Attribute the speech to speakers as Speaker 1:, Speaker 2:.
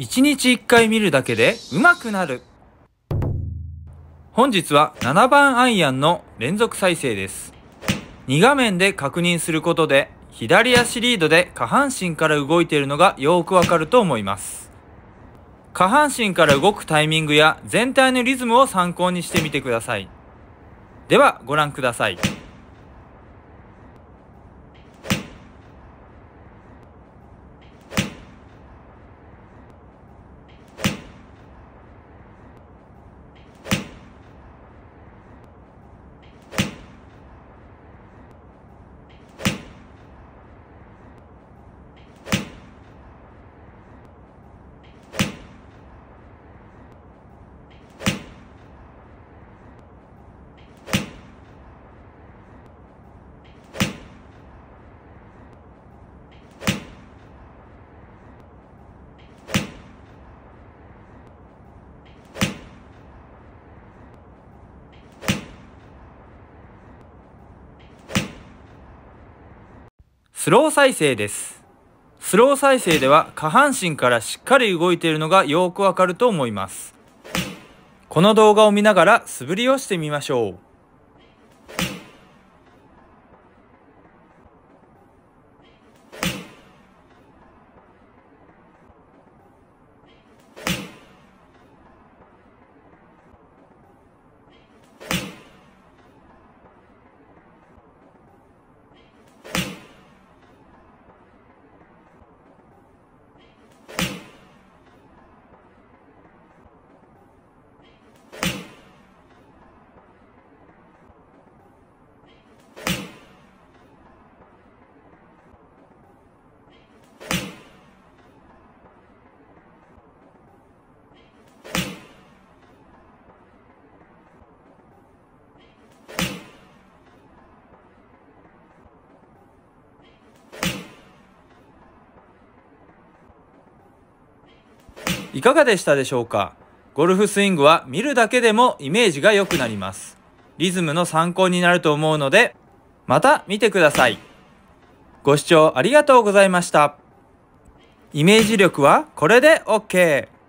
Speaker 1: 1日1回見るだけで上手くなる本日は7番アイアンの連続再生です2画面で確認することで左足リードで下半身から動いているのがよくわかると思います下半身から動くタイミングや全体のリズムを参考にしてみてくださいではご覧くださいスロー再生です。スロー再生では下半身からしっかり動いているのがよくわかると思います。この動画を見ながら素振りをしてみましょう。いかがでしたでしょうかゴルフスイングは見るだけでもイメージが良くなります。リズムの参考になると思うので、また見てください。ご視聴ありがとうございました。イメージ力はこれで OK!